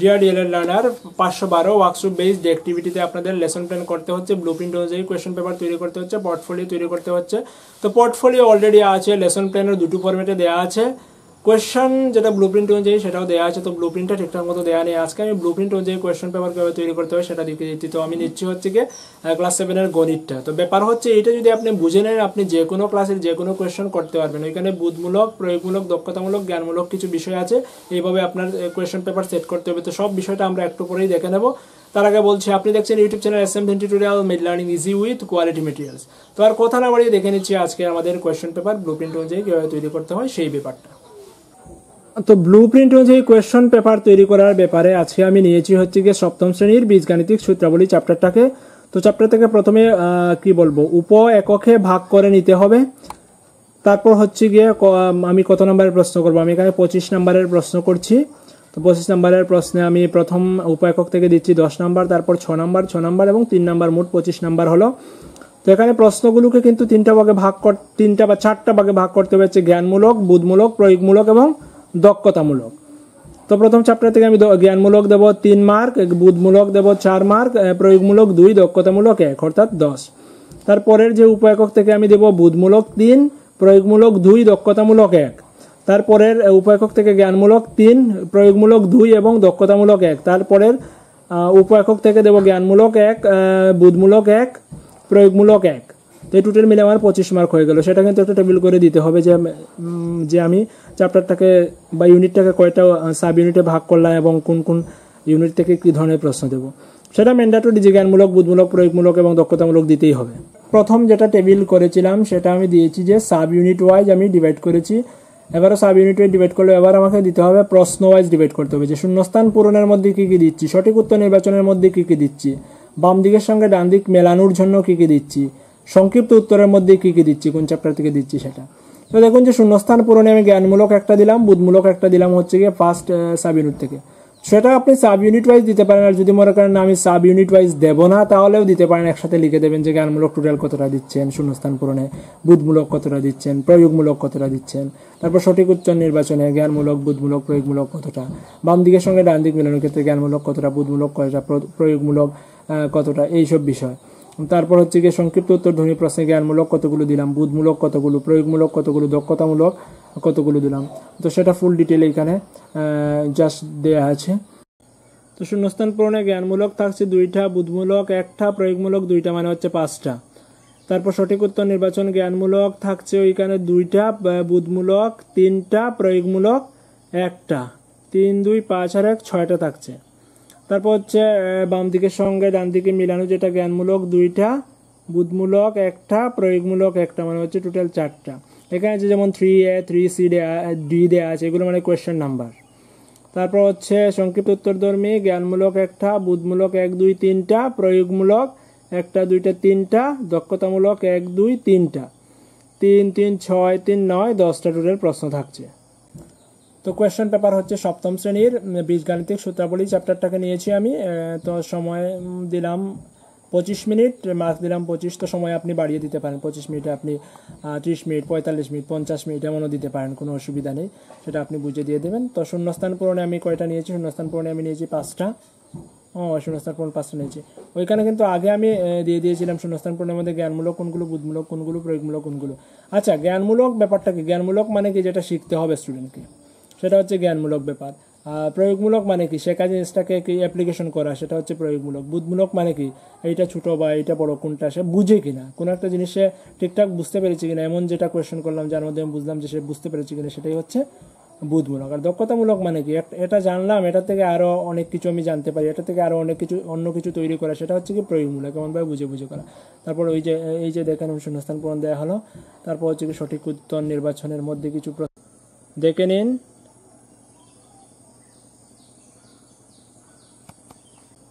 deer এর learner পাঁচশো বারো ওয়ার্কশপ বেসড অ্যাক্টিভিটিতে আপনাদের লেসন প্ল্যান করতে হচ্ছে ব্লু প্রিন্ট অনুযায়ী কোয়েশ্চেন পেপার তৈরি করতে হচ্ছে পোর্টফোলিও তৈরি করতে হচ্ছে তো পোর্টফোলিও অলরেডি আছে লেসন প্ল্যানের দুটো ফর্মেটে দেওয়া আছে কোয়েশ্চন যেটা ব্লু প্রিন্ট অনুযায়ী সেটাও দেওয়া আছে তো ব্লু প্রিন্টটা ঠিকঠাক মতো দেওয়া নেই আজকে আমি ব্লু প্রিন্ট অনুযায়ী কোয়েশ্চন পেপার কীভাবে তৈরি করতে হয় সেটা দেখিয়ে দিচ্ছি তো আমি নিচ্ছি হচ্ছে গিয়ে ক্লাস সেভেনের গণিতটা তো ব্যাপার হচ্ছে এটা যদি আপনি বুঝে নেন আপনি যে কোনো ক্লাসের যে কোনো কোয়েশ্চন করতে পারবেন ওইখানে বুধমূলক প্রয়োগমূলক দক্ষতামূলক জ্ঞানমূলক কিছু বিষয় আছে এইভাবে আপনার কোয়েশ্চন পেপার সেট করতে হবে তো সব বিষয়টা আমরা একটু পরেই দেখে নেবো তার আগে বলছি আপনি দেখছেন YouTube channel S M tutorial made learning easy with quality materials তো আর কথা না বাড়িয়ে দেখে নিচ্ছি আজকে আমাদের কোয়েশ্চন পেপার ব্লু প্রিন্ট অনুযায়ী কীভাবে তৈরি করতে হয় সেই ব্যাপারটা তো ব্লু প্রিন্ট অনুযায়ী কোয়েশ্চন পেপার তৈরি করার ব্যাপারে আজকে আমি নিয়েছি হচ্ছে গিয়ে সপ্তম শ্রেণীর বীজগাণিতিক সূত্রাবলী চ্যাপ্টারটাকে তো চ্যাপ্টার থেকে প্রথমে কি বলবো উপ এককে ভাগ করে নিতে হবে তারপর হচ্ছে গিয়ে আমি কত নম্বরের প্রশ্ন করবো আমি এখানে পঁচিশ নম্বরের প্রশ্ন করছি তো পঁচিশ নম্বরের প্রশ্নে আমি প্রথম উপ একক থেকে দিচ্ছি দশ নম্বর তারপর ছ নম্বর ছ নম্বর এবং তিন নম্বর মোট পঁচিশ নম্বর হলো তো এখানে প্রশ্নগুলোকে কিন্তু তিনটা ভাগে ভাগ কর তিনটা বা চারটা ভাগে ভাগ করতে হচ্ছে জ্ঞানমূলক বুধমূলক প্রয়োগমূলক এবং দক্ষতামূলক তো প্রথম চ্যাপ্টার থেকে আমি জ্ঞানমূলক দেব তিন মার্ক বুধমূলক দেব চার মার্ক প্রয়োগমূলক দুই দক্ষতামূলক এক অর্থাৎ দশ তারপরের যে উপ একক থেকে আমি দেব বুধমূলক তিন প্রয়োগমূলক দুই দক্ষতামূলক এক তারপরের উপ একক থেকে জ্ঞানমূলক তিন প্রয়োগমূলক দুই এবং দক্ষতামূলক এক তারপরের উপ একক থেকে দেব জ্ঞানমূলক এক বুধমূলক এক প্রয়োগমূলক এক তো এই টোটাল মিলে আমার পঁচিশ মার্ক হয়ে গেল সেটা কিন্তু একটা টেবিল করে দিতে হবে যে যে আমি চ্যাপ্টারটাকে বা ইউনিটটাকে কয়টা সাব ইউনিটে ভাগ করলাম এবং কোন কোন ইউনিট থেকে কী ধরনের প্রশ্ন দেবো সেটা ম্যান্ডাটরি টু জ্ঞানমূলক বুধমূলক প্রয়োগমূলক এবং দক্ষতামূলক দিতেই হবে প্রথম যেটা টেবিল করেছিলাম সেটা আমি দিয়েছি যে সাব ইউনিট ওয়াইজ আমি ডিভাইড করেছি এবারও সাব ইউনিটে ডিভাইড করলে এবার আমাকে দিতে হবে প্রশ্ন ওয়াইজ ডিভাইড করতে হবে যে শূন্যস্থান পূরণের মধ্যে কী কী দিচ্ছি সঠিক উত্তর নির্বাচনের মধ্যে কী কী দিচ্ছি বাম দিকের সঙ্গে ডান দিক মেলানোর জন্য কী কী দিচ্ছি সংক্ষিপ্ত উত্তরের মধ্যে কী কী দিচ্ছি কোন চ্যাপ্টার থেকে দিচ্ছি সেটা তো দেখুন যে শূন্যস্থান পূরণে আমি জ্ঞানমূলক একটা দিলাম বুধমূলক একটা দিলাম হচ্ছে গিয়ে ফার্স্ট সাব ইউনিট থেকে সেটা আপনি সাব ইউনিট ওয়াইজ দিতে পারেন আর যদি মনে করেন আমি সাব ইউনিট ওয়াইজ দেব না তাহলেও দিতে পারেন একসাথে লিখে দেবেন যে জ্ঞানমূলক টোটাল কতটা দিচ্ছেন শূন্যস্থান পূরণে বুধমূলক কতটা দিচ্ছেন প্রয়োগমূলক কতটা দিচ্ছেন তারপর সঠিক উচ্চ নির্বাচনে জ্ঞানমূলক বুধমূলক প্রয়োগমূলক কতটা বাম দিকের সঙ্গে ডান দিক মিলানোর ক্ষেত্রে জ্ঞানমূলক কতটা বুধমূলক কতটা প্রয়োগমূলক কতটা এইসব বিষয় তারপর হচ্ছে গিয়ে সংক্ষিপ্ত উত্তর ধ্বনি প্রশ্নে জ্ঞানমূলক কতগুলো দিলাম বুধমূলক কতগুলো প্রয়োগমূলক কতগুলো দক্ষতামূলক কতগুলো দিলাম তো সেটা ফুল ডিটেল এখানে জাস্ট দেওয়া আছে তো শূন্যস্থান পূরণে জ্ঞানমূলক থাকছে দুইটা বুধমূলক একটা প্রয়োগমূলক দুইটা মানে হচ্ছে পাঁচটা তারপর সঠিক উত্তর নির্বাচন জ্ঞানমূলক থাকছে ওইখানে দুইটা বুধমূলক তিনটা প্রয়োগমূলক একটা তিন দুই পাঁচ আর এক ছয়টা থাকছে তারপর হচ্ছে বাম দিকের সঙ্গে ডান দিকে মিলানো যেটা জ্ঞানমূলক দুইটা বুধমূলক একটা প্রয়োগমূলক একটা মানে হচ্ছে টোটাল চারটা এখানে আছে যেমন থ্রি এ থ্রি সি দেয়া ডি দেয়া আছে এগুলো মানে কোয়েশ্চেন নাম্বার তারপর হচ্ছে সংক্ষিপ্ত উত্তরধর্মী জ্ঞানমূলক একটা বুধমূলক এক দুই তিনটা প্রয়োগমূলক একটা দুইটা তিনটা দক্ষতামূলক এক দুই তিনটা তিন তিন ছয় তিন নয় দশটা টোটাল প্রশ্ন থাকছে তো কোয়েশ্চেন পেপার হচ্ছে সপ্তম শ্রেণীর বীজগাণিতিক সূত্রাবলী চ্যাপ্টারটাকে নিয়েছি আমি তো সময় দিলাম পঁচিশ মিনিট মার্ক দিলাম পঁচিশ তো সময় আপনি বাড়িয়ে দিতে পারেন পঁচিশ মিনিটে আপনি ত্রিশ মিনিট পঁয়তাল্লিশ মিনিট পঞ্চাশ মিনিট এমনও দিতে পারেন কোনো অসুবিধা নেই সেটা আপনি বুঝে দিয়ে দেবেন তো শূন্যস্থান পূরণে আমি কয়টা নিয়েছি শূন্যস্থান পূরণে আমি নিয়েছি পাঁচটা ও শূন্যস্থান পূরণ পাঁচটা নিয়েছি ওইখানে কিন্তু আগে আমি দিয়ে দিয়েছিলাম শূন্যস্থান পূরণের মধ্যে জ্ঞানমূলক কোনগুলো বুধমূলক কোনগুলো প্রয়োগমূলক কোনগুলো আচ্ছা জ্ঞানমূলক ব্যাপারটা কি জ্ঞানমূলক মানে কি যেটা শিখতে হবে স্টুডেন্টকে সেটা হচ্ছে জ্ঞানমূলক ব্যাপার প্রয়োগমূলক মানে কি শেখা জিনিসটাকে কি অ্যাপ্লিকেশন করা সেটা হচ্ছে প্রয়োগমূলক বুধমূলক মানে কি এইটা ছোট বা এইটা বড় কোনটা সে বুঝে কিনা কোনো একটা জিনিস সে ঠিকঠাক বুঝতে পেরেছে কিনা এমন যেটা কোয়েশ্চেন করলাম যার মধ্যে আমি বুঝলাম যে সে বুঝতে পেরেছে কিনা সেটাই হচ্ছে বুধমূলক আর দক্ষতামূলক মানে কি এটা জানলাম এটা থেকে আরও অনেক কিছু আমি জানতে পারি এটা থেকে আরও অনেক কিছু অন্য কিছু তৈরি করা সেটা হচ্ছে কি প্রয়োগমূলক এমনভাবে বুঝে বুঝে করা তারপর ওই যে এই যে দেখেন শূন্যস্থান পূরণ দেওয়া হলো তারপর হচ্ছে কি সঠিক উত্তর নির্বাচনের মধ্যে কিছু দেখে নিন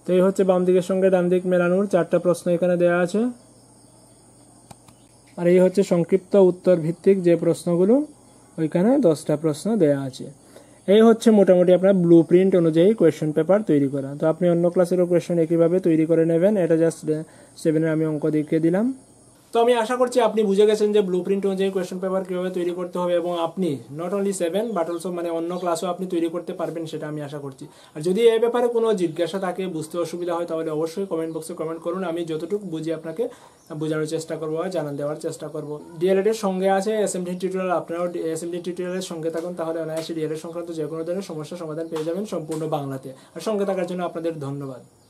তো এই হচ্ছে বাম দিকের সঙ্গে ডান দিক মেলানোর চারটা প্রশ্ন এখানে দেওয়া আছে আর এই হচ্ছে সংক্ষিপ্ত উত্তর ভিত্তিক যে প্রশ্নগুলো ওইখানে দশটা প্রশ্ন দেওয়া আছে এই হচ্ছে মোটামুটি আপনার ব্লু প্রিন্ট অনুযায়ী কোয়েশ্চেন পেপার তৈরি করা তো আপনি অন্য ক্লাসেরও কোয়েশ্চেন একইভাবে তৈরি করে নেবেন এটা জাস্ট সেভেনের আমি অঙ্ক দেখিয়ে দিলাম তো আমি আশা করছি আপনি বুঝে গেছেন যে ব্লু প্রিন্ট অনুযায়ী কোয়েশ্চেন পেপার কীভাবে তৈরি করতে হবে এবং আপনি not only seven but also মানে অন্য ক্লাসও আপনি তৈরি করতে পারবেন সেটা আমি আশা করছি আর যদি এ ব্যাপারে কোনো জিজ্ঞাসা থাকে বুঝতে অসুবিধা হয় তাহলে অবশ্যই কমেন্ট বক্সে কমেন্ট করুন আমি যতটুকু বুঝি আপনাকে বোঝানোর চেষ্টা করবো আর জানান দেওয়ার চেষ্টা করবো ডিএলএডের সঙ্গে আছে এসএমডি টিউটোরিয়াল আপনারাও ডি টিউটোরিয়ালের সঙ্গে থাকুন তাহলে অনায়াসে ডিএলএড সংক্রান্ত যে কোনো ধরনের সমস্যার সমাধান পেয়ে যাবেন সম্পূর্ণ বাংলাতে আর সঙ্গে থাকার জন্য আপনাদের ধন্যবাদ